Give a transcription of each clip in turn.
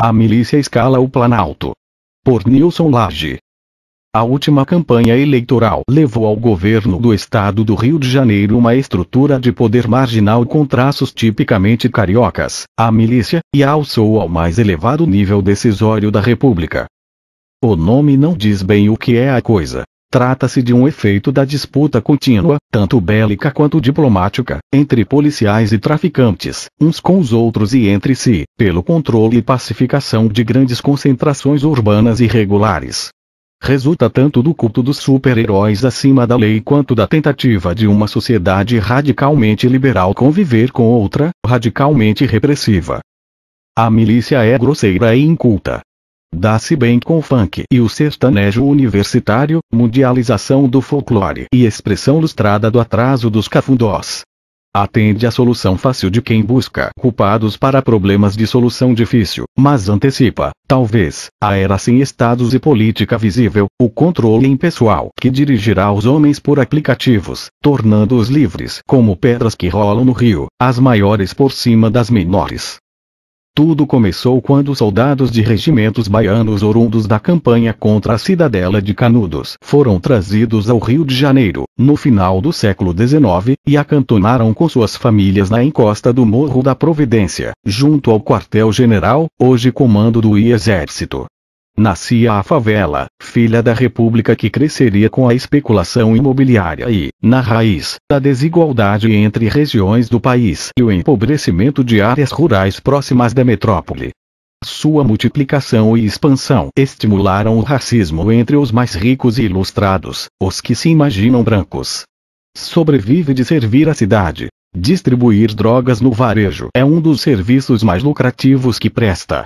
A milícia escala o Planalto. Por Nilson Lage. A última campanha eleitoral levou ao governo do estado do Rio de Janeiro uma estrutura de poder marginal com traços tipicamente cariocas, a milícia, e a alçou ao mais elevado nível decisório da República. O nome não diz bem o que é a coisa, Trata-se de um efeito da disputa contínua, tanto bélica quanto diplomática, entre policiais e traficantes, uns com os outros e entre si, pelo controle e pacificação de grandes concentrações urbanas irregulares. Resulta tanto do culto dos super-heróis acima da lei quanto da tentativa de uma sociedade radicalmente liberal conviver com outra, radicalmente repressiva. A milícia é grosseira e inculta, Dá-se bem com o funk e o sertanejo universitário, mundialização do folclore e expressão lustrada do atraso dos cafundós. Atende à solução fácil de quem busca culpados para problemas de solução difícil, mas antecipa, talvez, a era sem estados e política visível, o controle impessoal que dirigirá os homens por aplicativos, tornando-os livres como pedras que rolam no rio, as maiores por cima das menores. Tudo começou quando soldados de regimentos baianos oriundos da campanha contra a cidadela de Canudos foram trazidos ao Rio de Janeiro, no final do século XIX, e acantonaram com suas famílias na encosta do Morro da Providência, junto ao quartel-general, hoje comando do Exército. Nascia a favela, filha da república que cresceria com a especulação imobiliária e, na raiz, a desigualdade entre regiões do país e o empobrecimento de áreas rurais próximas da metrópole. Sua multiplicação e expansão estimularam o racismo entre os mais ricos e ilustrados, os que se imaginam brancos. Sobrevive de servir a cidade. Distribuir drogas no varejo é um dos serviços mais lucrativos que presta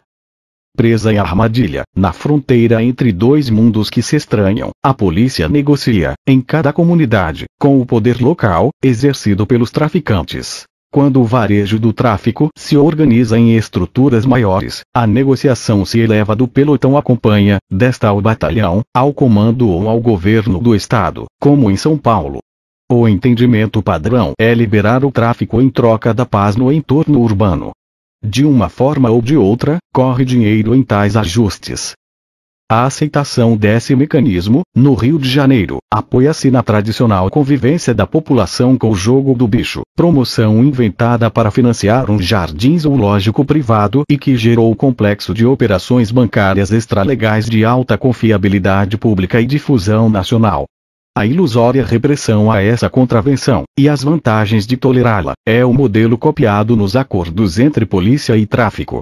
presa em armadilha, na fronteira entre dois mundos que se estranham. A polícia negocia, em cada comunidade, com o poder local, exercido pelos traficantes. Quando o varejo do tráfico se organiza em estruturas maiores, a negociação se eleva do pelotão acompanha, desta ao batalhão, ao comando ou ao governo do estado, como em São Paulo. O entendimento padrão é liberar o tráfico em troca da paz no entorno urbano, de uma forma ou de outra, corre dinheiro em tais ajustes. A aceitação desse mecanismo, no Rio de Janeiro, apoia-se na tradicional convivência da população com o jogo do bicho, promoção inventada para financiar um jardim zoológico privado e que gerou o complexo de operações bancárias extralegais de alta confiabilidade pública e difusão nacional a ilusória repressão a essa contravenção, e as vantagens de tolerá-la, é o modelo copiado nos acordos entre polícia e tráfico.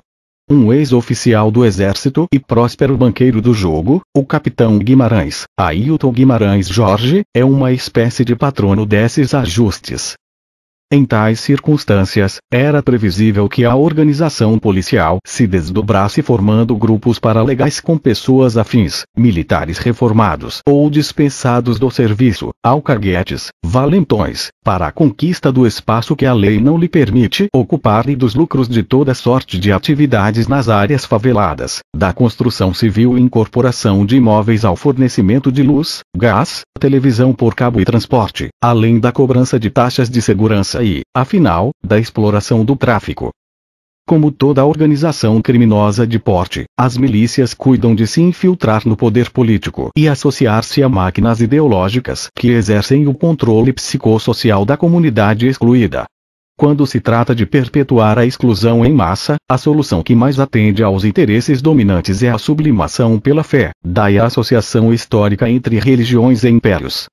Um ex-oficial do Exército e próspero banqueiro do jogo, o capitão Guimarães, Ailton Guimarães Jorge, é uma espécie de patrono desses ajustes. Em tais circunstâncias, era previsível que a organização policial se desdobrasse formando grupos paralegais com pessoas afins, militares reformados ou dispensados do serviço, alcaguetes, valentões, para a conquista do espaço que a lei não lhe permite ocupar e dos lucros de toda sorte de atividades nas áreas faveladas, da construção civil e incorporação de imóveis ao fornecimento de luz, gás, televisão por cabo e transporte, além da cobrança de taxas de segurança e, afinal, da exploração do tráfico. Como toda organização criminosa de porte, as milícias cuidam de se infiltrar no poder político e associar-se a máquinas ideológicas que exercem o controle psicossocial da comunidade excluída. Quando se trata de perpetuar a exclusão em massa, a solução que mais atende aos interesses dominantes é a sublimação pela fé, daí a associação histórica entre religiões e impérios.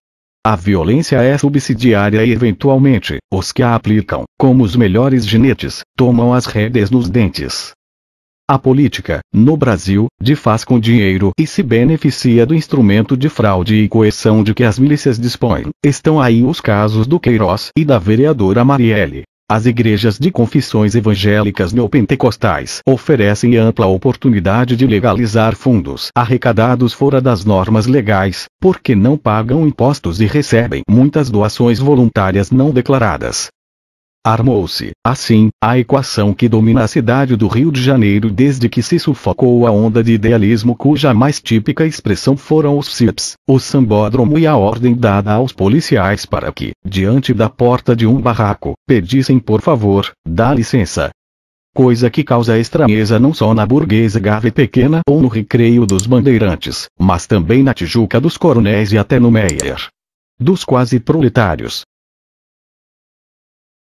A violência é subsidiária e, eventualmente, os que a aplicam, como os melhores ginetes, tomam as rédeas nos dentes. A política, no Brasil, de faz com dinheiro e se beneficia do instrumento de fraude e coerção de que as milícias dispõem. Estão aí os casos do Queiroz e da vereadora Marielle. As igrejas de confissões evangélicas neopentecostais oferecem ampla oportunidade de legalizar fundos arrecadados fora das normas legais, porque não pagam impostos e recebem muitas doações voluntárias não declaradas, Armou-se, assim, a equação que domina a cidade do Rio de Janeiro desde que se sufocou a onda de idealismo cuja mais típica expressão foram os CIPs, o sambódromo e a ordem dada aos policiais para que, diante da porta de um barraco, pedissem por favor, dá licença, coisa que causa estranheza não só na burguesa gave pequena ou no recreio dos bandeirantes, mas também na Tijuca dos coronéis e até no Meier. Dos quase proletários,